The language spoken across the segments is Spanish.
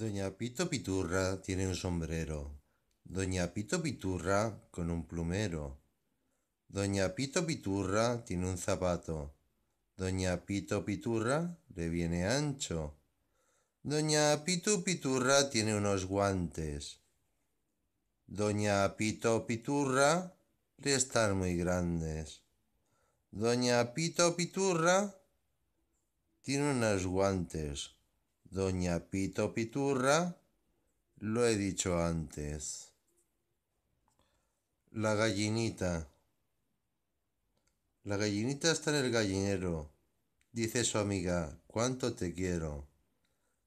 Doña Pito Piturra tiene un sombrero. Doña Pito Piturra con un plumero. Doña Pito Piturra tiene un zapato. Doña Pito Piturra le viene ancho. Doña Pito Piturra tiene unos guantes. Doña Pito Piturra le están muy grandes. Doña Pito Piturra tiene unos guantes. Doña Pito Piturra, lo he dicho antes. La gallinita. La gallinita está en el gallinero. Dice su amiga, ¿cuánto te quiero?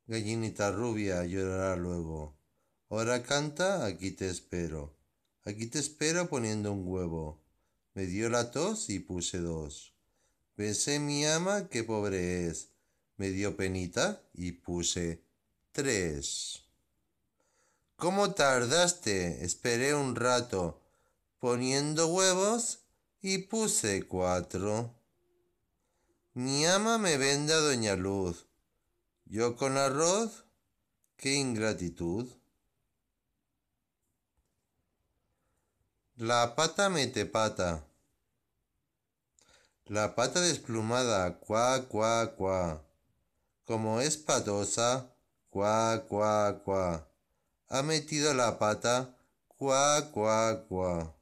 Gallinita rubia llorará luego. Ahora canta, aquí te espero. Aquí te espero poniendo un huevo. Me dio la tos y puse dos. Pensé mi ama, qué pobre es. Me dio penita y puse tres. ¿Cómo tardaste? Esperé un rato poniendo huevos y puse cuatro. Mi ama me venda doña Luz. Yo con arroz, qué ingratitud. La pata mete pata. La pata desplumada, cuá, cuá, cuá como es patosa, cuá, cuá, Ha metido la pata, cuá, cuá, cuá.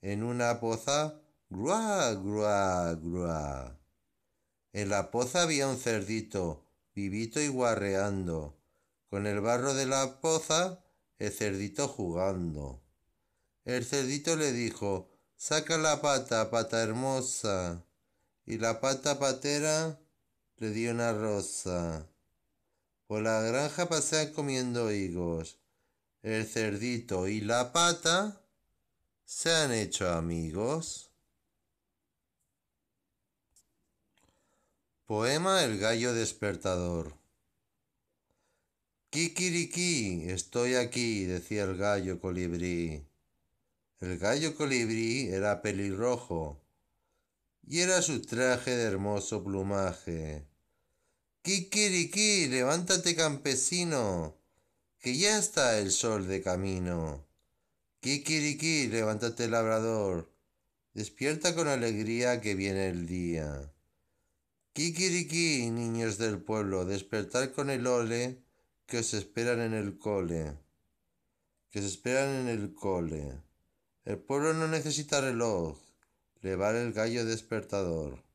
En una poza, gruá, gruá, gruá. En la poza había un cerdito, vivito y guarreando. Con el barro de la poza, el cerdito jugando. El cerdito le dijo, saca la pata, pata hermosa. Y la pata patera le dio una rosa. Por la granja pasé comiendo higos. El cerdito y la pata se han hecho amigos. Poema El gallo despertador. Kikiriki, estoy aquí, decía el gallo colibrí. El gallo colibrí era pelirrojo y era su traje de hermoso plumaje. Kikiriki, levántate campesino, que ya está el sol de camino. Kikiriki, levántate labrador, despierta con alegría que viene el día. Kikiriki, niños del pueblo, despertar con el ole que os esperan en el cole. Que os esperan en el cole. El pueblo no necesita reloj, le el gallo despertador.